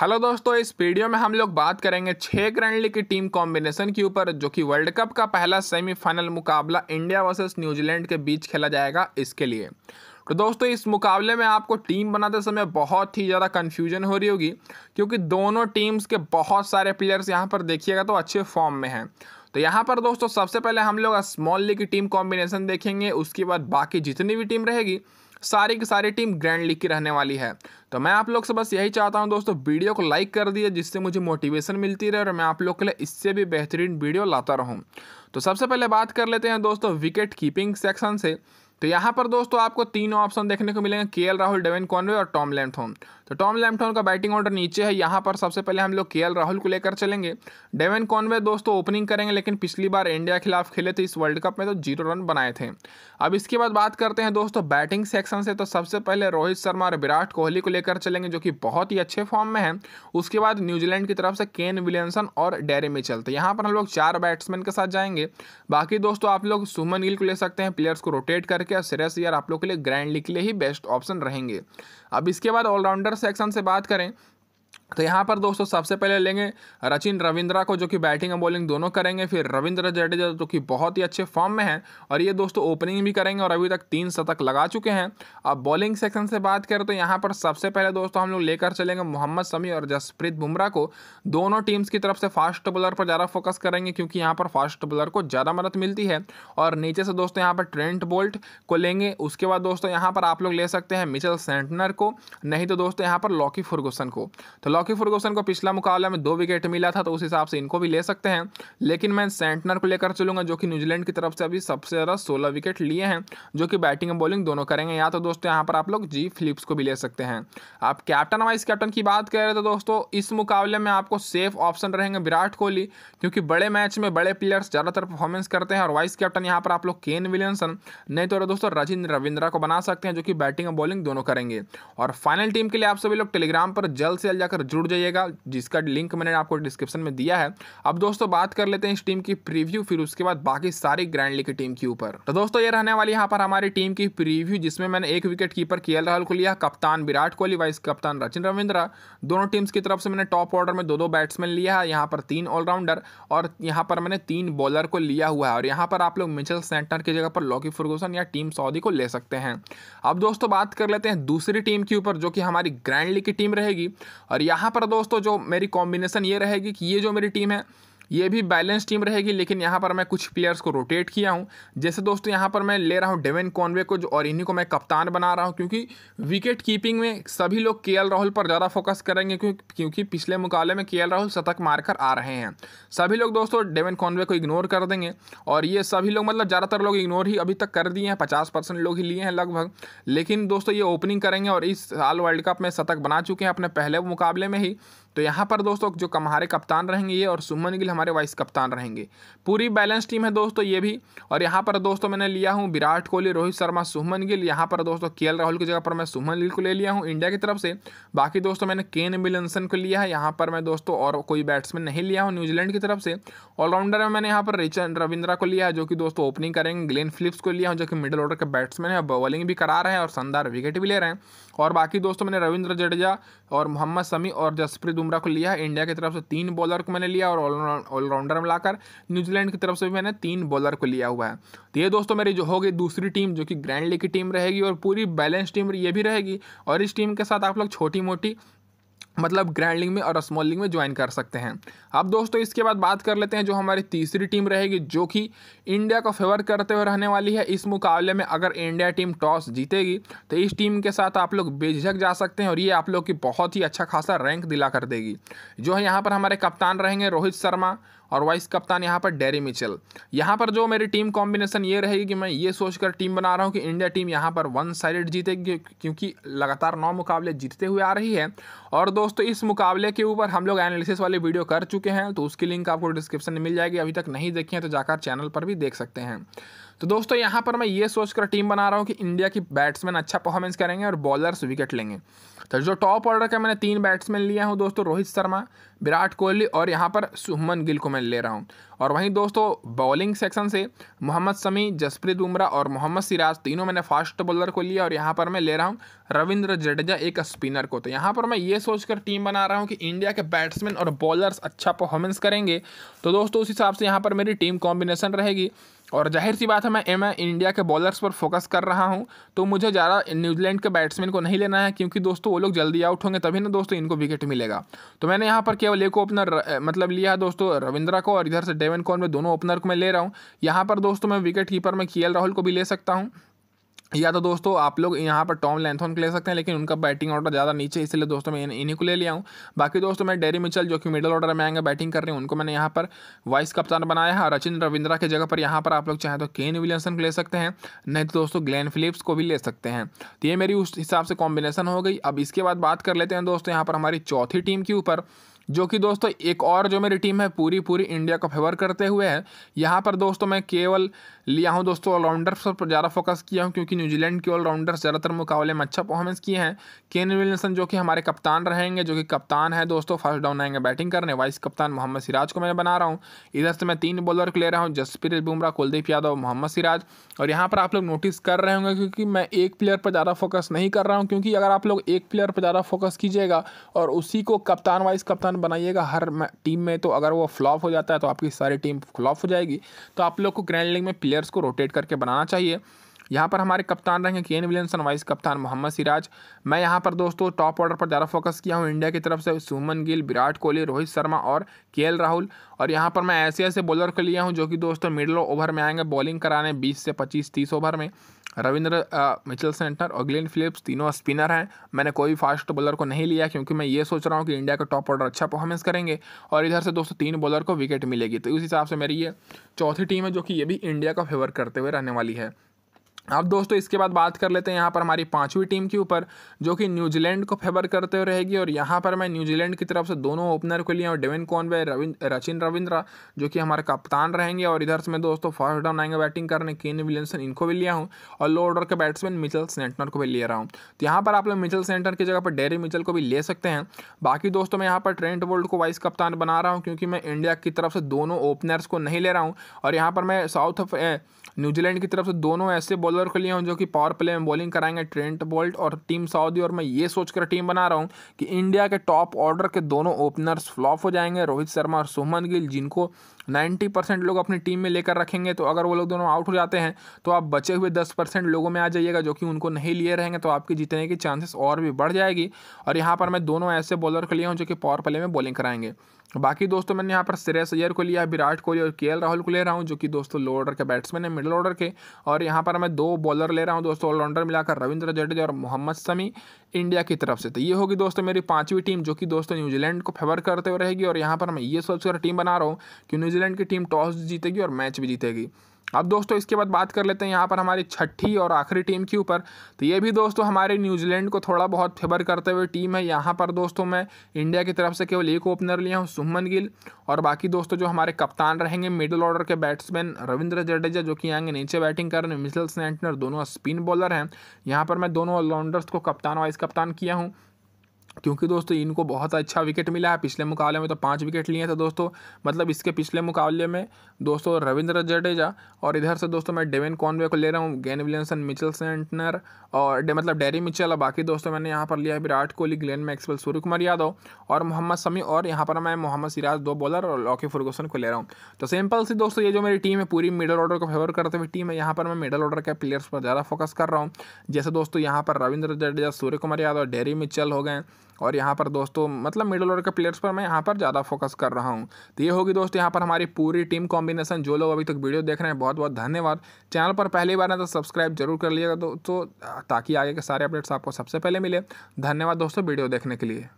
hello दोस्तों इस video में हम लोग बात करेंगे छः ग्रैंडली की टीम कॉम्बिनेशन के ऊपर जो कि वर्ल्ड कप का पहला सेमीफाइनल मुकाबला इंडिया वर्सेस न्यूजीलैंड के बीच खेला जाएगा इसके लिए तो दोस्तों इस मुकाबले में आपको टीम बनाते समय बहुत ही ज़्यादा कन्फ्यूजन हो रही होगी क्योंकि दोनों टीम्स के बहुत सारे प्लेयर्स यहाँ पर देखिएगा तो अच्छे फॉर्म में हैं तो यहाँ पर दोस्तों सबसे पहले हम लोग स्मॉल लीग की टीम कॉम्बिनेशन देखेंगे उसके बाद बाकी जितनी भी टीम रहेगी सारी की सारी टीम ग्रैंड लीग की रहने वाली है तो मैं आप लोग से बस यही चाहता हूँ दोस्तों वीडियो को लाइक कर दिए जिससे मुझे मोटिवेशन मिलती रहे और मैं आप लोग के लिए इससे भी बेहतरीन वीडियो लाता रहूँ तो सबसे पहले बात कर लेते हैं दोस्तों विकेट कीपिंग सेक्शन से तो यहाँ पर दोस्तों आपको तीन ऑप्शन देखने को मिलेंगे के राहुल डेविन कॉनवे और टॉम लेंथोम तो टॉम लैम्पटन का बैटिंग ऑर्डर नीचे है यहाँ पर सबसे पहले हम लोग के राहुल को लेकर चलेंगे डेवन कॉनवे दोस्तों ओपनिंग करेंगे लेकिन पिछली बार इंडिया के खिलाफ खेले थे इस वर्ल्ड कप में तो जीरो रन बनाए थे अब इसके बाद बात करते हैं दोस्तों बैटिंग सेक्शन से तो सबसे पहले रोहित शर्मा और विराट कोहली को लेकर चलेंगे जो कि बहुत ही अच्छे फॉर्म में है उसके बाद न्यूजीलैंड की तरफ से केन विलियमसन और डेरे में चलते यहाँ पर हम लोग चार बैट्समैन के साथ जाएंगे बाकी दोस्तों आप लोग सुमन गिल को ले सकते हैं प्लेयर्स को रोटेट करके और श्रेयस यार आप लोग के लिए ग्रैंड लीग के लिए ही बेस्ट ऑप्शन रहेंगे अब इसके बाद ऑलराउंडर सेक्शन से बात करें तो यहाँ पर दोस्तों सबसे पहले लेंगे रचिन रविंद्रा को जो कि बैटिंग और बॉलिंग दोनों करेंगे फिर रविंद्र जडेजा जो कि बहुत ही अच्छे फॉर्म में हैं और ये दोस्तों ओपनिंग भी करेंगे और अभी तक तीन शतक लगा चुके हैं अब बॉलिंग सेक्शन से बात करें तो यहाँ पर सबसे पहले दोस्तों हम लोग लेकर चलेंगे मोहम्मद शमी और जसप्रीत बुमराह को दोनों टीम्स की तरफ से फास्ट बॉलर पर ज़्यादा फोकस करेंगे क्योंकि यहाँ पर फास्ट बॉलर को ज़्यादा मदद मिलती है और नीचे से दोस्तों यहाँ पर ट्रेंट बोल्ट को लेंगे उसके बाद दोस्तों यहाँ पर आप लोग ले सकते हैं मिचल सेंटनर को नहीं तो दोस्तों यहाँ पर लॉकी फर्गूसन को तो रॉकी फर्गूसन को पिछला मुकाबला में दो विकेट मिला था तो उस हिसाब से इनको भी ले सकते हैं लेकिन मैं सेंटनर को लेकर चलूंगा जो कि न्यूजीलैंड की तरफ से अभी सबसे ज़्यादा सोलह विकेट लिए हैं जो कि बैटिंग और बॉलिंग दोनों करेंगे या तो दोस्तों यहाँ पर आप लोग जी फिलिप्स को भी ले सकते हैं आप कैप्टन वाइस कैप्टन की बात कर रहे तो दोस्तों इस मुकाबले में आपको सेफ ऑप्शन रहेंगे विराट कोहली क्योंकि बड़े मैच में बड़े प्लेयर्स ज़्यादातर परफॉर्मेंस करते हैं और वाइस कैप्टन यहाँ पर आप लोग केन विलियमसन नहीं तो दोस्तों रजिन रविंद्रा को बना सकते हैं जो कि बैटिंग और बॉलिंग दोनों करेंगे और फाइनल टीम के लिए आप सभी लोग टेलीग्राम पर जल्द से जल्द जाकर जुड़ जाइएगा जिसका लिंक मैंने आपको डिस्क्रिप्शन में दिया है अब दोस्तों बात कर लेते हैं इस टीम की प्रीव्यू फिर उसके बाद बाकी सारी ग्रैंड लीग की टीम के ऊपर तो दोस्तों ये रहने वाली यहाँ पर हमारी टीम की प्रीव्यू जिसमें मैंने एक विकेट कीपर के राहुल को लिया कप्तान विराट कोहली वाइस कप्तान रचिन रविंद्रा दोनों टीम्स की तरफ से मैंने टॉप ऑर्डर में दो दो बैट्समैन लिया है यहाँ पर तीन ऑलराउंडर और यहाँ पर मैंने तीन बॉलर को लिया हुआ है और यहाँ पर आप लोग मिचल सेंटर की जगह पर लॉकी फर्गूसन या टीम सऊदी को ले सकते हैं अब दोस्तों बात कर लेते हैं दूसरी टीम के ऊपर जो कि हमारी ग्रैंड लीग की टीम रहेगी और ये यहाँ पर दोस्तों जो मेरी कॉम्बिनेशन ये रहेगी कि ये जो मेरी टीम है ये भी बैलेंस टीम रहेगी लेकिन यहाँ पर मैं कुछ प्लेयर्स को रोटेट किया हूँ जैसे दोस्तों यहाँ पर मैं ले रहा हूँ डेविन कॉनवे को जो और इन्हीं को मैं कप्तान बना रहा हूँ क्योंकि विकेट कीपिंग में सभी लोग के राहुल पर ज़्यादा फोकस करेंगे क्योंकि क्योंकि पिछले मुकाबले में के राहुल शतक मारकर आ रहे हैं सभी लोग दोस्तों डेविन कॉनवे को इग्नोर कर देंगे और ये सभी लोग मतलब ज़्यादातर लोग इग्नोर ही अभी तक कर दिए हैं पचास परसेंट लोग ही लिए हैं लगभग लेकिन दोस्तों ये ओपनिंग करेंगे और इस साल वर्ल्ड कप में शतक बना चुके हैं अपने पहले मुकाबले में ही तो यहाँ पर दोस्तों जो हमारे कप्तान रहेंगे ये और सुमन गिल हमारे वाइस कप्तान रहेंगे पूरी बैलेंस टीम है दोस्तों ये भी और यहाँ पर दोस्तों मैंने लिया हूँ विराट कोहली रोहित शर्मा सुमन गिल यहाँ पर दोस्तों के राहुल की जगह पर मैं सुमन गिल को ले लिया हूँ इंडिया की तरफ से बाकी दोस्तों मैंने केन विलियमसन को लिया है यहाँ पर मैं दोस्तों और कोई बैट्समैन नहीं लिया हूँ न्यूजीलैंड की तरफ से ऑलराउंडर में मैंने यहाँ पर रिचन रविंद्रा को लिया है जो कि दोस्तों ओपनिंग करेंगे ग्लेन फिलिप्स को लिया हूँ जो कि मिडिल ऑर्डर के बैट्समैन है बॉलिंग भी करा रहे हैं और शानदार विकेट भी ले रहे हैं और बाकी दोस्तों मैंने रविंद्र जडेजा और मोहम्मद समी और जसप्रीत बुमराह को लिया है इंडिया की तरफ से तीन बॉलर को मैंने लिया और ऑलराउंडर में लाकर न्यूजीलैंड की तरफ से भी मैंने तीन बॉलर को लिया हुआ है तो ये दोस्तों मेरी जो होगी दूसरी टीम जो कि ग्रैंड लीग की टीम रहेगी और पूरी बैलेंस टीम ये भी रहेगी और इस टीम के साथ आप लोग छोटी मोटी मतलब ग्रैंड लीग में और स्मॉल लीग में ज्वाइन कर सकते हैं अब दोस्तों इसके बाद बात कर लेते हैं जो हमारी तीसरी टीम रहेगी जो कि इंडिया को फेवर करते हुए रहने वाली है इस मुकाबले में अगर इंडिया टीम टॉस जीतेगी तो इस टीम के साथ आप लोग बेझिझक जा सकते हैं और ये आप लोग की बहुत ही अच्छा खासा रैंक दिला कर देगी जो है यहाँ पर हमारे कप्तान रहेंगे रोहित शर्मा और वाइस कप्तान यहाँ पर डेरी मिचल यहाँ पर जो मेरी टीम कॉम्बिनेशन ये रहेगी कि मैं ये सोचकर टीम बना रहा हूँ कि इंडिया टीम यहाँ पर वन साइडेड जीतेगी क्योंकि लगातार नौ मुकाबले जीतते हुए आ रही है और दोस्तों इस मुकाबले के ऊपर हम लोग एनालिसिस वाली वीडियो कर चुके हैं तो उसकी लिंक आपको डिस्क्रिप्शन में मिल जाएगी अभी तक नहीं देखी है तो जाकर चैनल पर भी देख सकते हैं तो दोस्तों यहाँ पर मैं ये सोचकर टीम बना रहा हूँ कि इंडिया की बैट्समैन अच्छा परफॉर्मेंस करेंगे और बॉलर्स विकेट लेंगे तो जो टॉप ऑर्डर का मैंने तीन बैट्समैन लिया हूँ दोस्तों रोहित शर्मा विराट कोहली और यहाँ पर सुमन गिल को मैं ले रहा हूँ और वहीं दोस्तों बॉलिंग सेक्शन से मोहम्मद समी जसप्रीत बुमराह और मोहम्मद सिराज तीनों मैंने फास्ट बॉलर को लिया और यहाँ पर मैं ले रहा हूँ रविंद्र जडेजा एक स्पिनर को तो यहाँ पर मैं ये सोचकर टीम बना रहा हूँ कि इंडिया के बैट्समैन और बॉलर्स अच्छा परफॉर्मेंस करेंगे तो दोस्तों उस हिसाब से यहाँ पर मेरी टीम कॉम्बिनेशन रहेगी और जाहिर सी बात है मैं एम इंडिया के बॉलर्स पर फोकस कर रहा हूँ तो मुझे ज़्यादा न्यूजीलैंड के बैट्समैन को नहीं लेना है क्योंकि दोस्तों वो लोग जल्दी आउट होंगे तभी ना दोस्तों इनको विकेट मिलेगा तो मैंने यहाँ पर केवल एक ओपनर मतलब लिया है दोस्तों रविंद्रा को और इधर से डेवन कौन में दोनों ओपनर को मैं ले रहा हूँ यहाँ पर दोस्तों मैं विकेट कीपर में के राहुल को भी ले सकता हूँ या तो दोस्तों आप लोग यहाँ पर टॉम लेंथोन ले सकते हैं लेकिन उनका बैटिंग ऑर्डर ज़्यादा नीचे इसलिए दोस्तों मैं इन्हीं को ले लिया हूँ बाकी दोस्तों मैं डेरी मिचल जो कि मिडल ऑर्डर में आएंगे बैटिंग कर रहे हैं उनको मैंने यहाँ पर वाइस कप्तान बनाया है रचिन रविंद्रा की जगह पर यहाँ पर आप लोग चाहें तो केन विलियमसन को ले सकते हैं नहीं तो दोस्तों ग्लैन फिलिप्स को भी ले सकते हैं तो ये मेरी उस हिसाब से कॉम्बिनेशन हो गई अब इसके बाद बात कर लेते हैं दोस्तों यहाँ पर हमारी चौथी टीम के ऊपर जो कि दोस्तों एक और जो मेरी टीम है पूरी पूरी इंडिया को फेवर करते हुए है यहाँ पर दोस्तों मैं केवल लिया हूँ दोस्तों ऑलराउंडर्स पर ज़्यादा फोकस किया हूँ क्योंकि न्यूजीलैंड के ऑलराउंडर्स ज़्यादातर मुकाबले में अच्छा परफॉर्मेंस किए हैं केन विलियमसन जो कि हमारे कप्तान रहेंगे जो कि कप्तान है दोस्तों फर्स्ट डाउन आएंगे बैटिंग करने वाइस कप्तान मोहम्मद सिराज को मैं बना रहा हूँ इधर से मैं तीन बॉलर को ले रहा हूँ जसप्रीत बुमराह कुलदीप यादव मोहम्मद सिराज और यहाँ पर आप लोग नोटिस कर रहे होंगे क्योंकि मैं एक प्लेयर पर ज़्यादा फोकस नहीं कर रहा हूँ क्योंकि अगर आप लोग एक प्लेयर पर ज़्यादा फोकस कीजिएगा और उसी को कप्तान वाइस कप्तान प्लान बनाइएगा हर टीम में तो अगर वो फ्लॉप हो जाता है तो आपकी सारी टीम फ्लॉप हो जाएगी तो आप लोग को ग्रैंड लीग में प्लेयर्स को रोटेट करके बनाना चाहिए यहाँ पर हमारे कप्तान रहेंगे केन विलियमसन वाइस कप्तान मोहम्मद सिराज मैं यहाँ पर दोस्तों टॉप ऑर्डर पर ज़्यादा फोकस किया हूँ इंडिया की तरफ से सुमन गिल विराट कोहली रोहित शर्मा और के राहुल और यहाँ पर मैं ऐसे ऐसे बॉलर को लिया हूँ जो कि दोस्तों मिडल ओवर में आएंगे बॉलिंग कराने बीस से पच्चीस तीस ओवर में रविंद्र मिचल सेंटर और ग्लिन फिलिप्स तीनों स्पिनर हैं मैंने कोई फास्ट बॉलर को नहीं लिया क्योंकि मैं ये सोच रहा हूँ कि इंडिया का टॉप ऑर्डर अच्छा परफॉर्मेंस करेंगे और इधर से दोस्तों तीन बॉलर को विकेट मिलेगी तो इस हिसाब से मेरी ये चौथी टीम है जो कि ये भी इंडिया का फेवर करते हुए रहने वाली है अब दोस्तों इसके बाद बात कर लेते हैं यहाँ पर हमारी पांचवी टीम के ऊपर जो कि न्यूजीलैंड को फेवर करते हुए रहेगी और यहाँ पर मैं न्यूजीलैंड की तरफ से दोनों ओपनर को लिया और डेविन कॉनवे रविंद्र रचिन रविंद्रा जो कि हमारे कप्तान रहेंगे और इधर से मैं दोस्तों फर्स्ट डाउन आएंगे बैटिंग करने केन विलियमसन इनको भी लिया हूँ और लो ऑर्डर के बैट्समैन मिचल सेंटनर को भी ले रहा हूँ तो यहाँ पर आप लोग मिचल सेंटर की जगह पर डेरी मिचल को भी ले सकते हैं बाकी दोस्तों मैं यहाँ पर ट्रेंट वोल्ड को वाइस कप्तान बना रहा हूँ क्योंकि मैं इंडिया की तरफ से दोनों ओपनर्स को नहीं ले रहा हूँ और यहाँ पर मैं साउथ न्यूजीलैंड की तरफ से दोनों ऐसे बॉलर के लिए हूँ जो कि पावर प्ले में बॉलिंग कराएंगे ट्रेंट बोल्ट और टीम सऊदी और मैं ये सोचकर टीम बना रहा हूँ कि इंडिया के टॉप ऑर्डर के दोनों ओपनर्स फ्लॉप हो जाएंगे रोहित शर्मा और सुमन गिल जिनको नाइन्टी परसेंट लोग अपनी टीम में लेकर रखेंगे तो अगर वो लोग दोनों आउट हो जाते हैं तो आप बचे हुए दस परसेंट लोगों में आ जाइएगा जो कि उनको नहीं लिए रहेंगे तो आपके जीतने के चांसेस और भी बढ़ जाएगी और यहाँ पर मैं दोनों ऐसे बॉलर के लिए हूँ जो कि पावर प्ले में बॉलिंग कराएंगे बाकी दोस्तों मैंने यहाँ पर श्रेयस अय्यर को लिया विराट कोहली और के राहुल को ले रहा हूँ जो कि दोस्तों लो ऑर्डर के बैट्समैन है मिडिल ऑर्डर के और यहाँ पर मैं दो बॉलर ले रहा हूँ दोस्तों ऑलराउंडर मिलाकर रविंद्र जडेजा और मोहम्मद समी इंडिया की तरफ से तो ये होगी दोस्तों मेरी पांचवी टीम जो कि दोस्तों न्यूजीलैंड को फेवर करते हुए रहेगी और यहाँ पर मैं ये सोचकर टीम बना रहा हूँ कि न्यूजीलैंड की टीम टॉस जीतेगी और मैच भी जीतेगी अब दोस्तों इसके बाद बात कर लेते हैं यहाँ पर हमारी छठी और आखिरी टीम के ऊपर तो ये भी दोस्तों हमारे न्यूजीलैंड को थोड़ा बहुत फेवर करते हुए टीम है यहाँ पर दोस्तों मैं इंडिया की तरफ से केवल एक ओपनर लिया हूँ सुमन गिल और बाकी दोस्तों जो हमारे कप्तान रहेंगे मिडिल ऑर्डर के बैट्समैन रविंद्र जडेजा जो कि आएंगे नीचे बैटिंग करने मिसल स्नैटनर दोनों स्पिन बॉलर हैं यहाँ पर मैं दोनों ऑलराउंडर्स को कप्तान वाइस कप्तान किया हूँ क्योंकि दोस्तों इनको बहुत अच्छा विकेट मिला है पिछले मुकाबले में तो पाँच विकेट लिए थे दोस्तों मतलब इसके पिछले मुकाबले में दोस्तों रविंद्र जडेजा और इधर से दोस्तों मैं डेविन कॉनवे को ले रहा हूँ गैन विलियमसन मिचल सेंटनर और डे मतलब डेरी मिचल और बाकी दोस्तों मैंने यहाँ पर लिया है विराट कोहली ग्लेन मैक्सवेल सूर्य कुमार यादव और मोहम्मद समी और यहाँ पर मैं मोहम्मद सिराज दो बॉलर और लॉकी फर्गूसन को ले रहा हूँ तो सिंपल सी दोस्तों ये जो मेरी टीम है पूरी मिडल ऑर्डर को फेवर करते हुए टीम है यहाँ पर मैं मिडल ऑर्डर के प्लेयर्स पर ज़्यादा फोकस कर रहा हूँ जैसे दोस्तों यहाँ पर रविंद्र जडेजा सूर्य कुमार यादव डेरी मिचल हो गए और यहाँ पर दोस्तों मतलब मिडल ऑर्डर के प्लेयर्स पर मैं यहाँ पर ज़्यादा फोकस कर रहा हूँ तो ये होगी दोस्तों यहाँ पर हमारी पूरी टीम कॉम्बिनेशन जो लोग अभी तक वीडियो देख रहे हैं बहुत बहुत धन्यवाद चैनल पर पहली बार है तो सब्सक्राइब जरूर कर लीजिएगा दोस्तों तो ताकि आगे के सारे अपडेट्स आपको सबसे पहले मिले धन्यवाद दोस्तों वीडियो देखने के लिए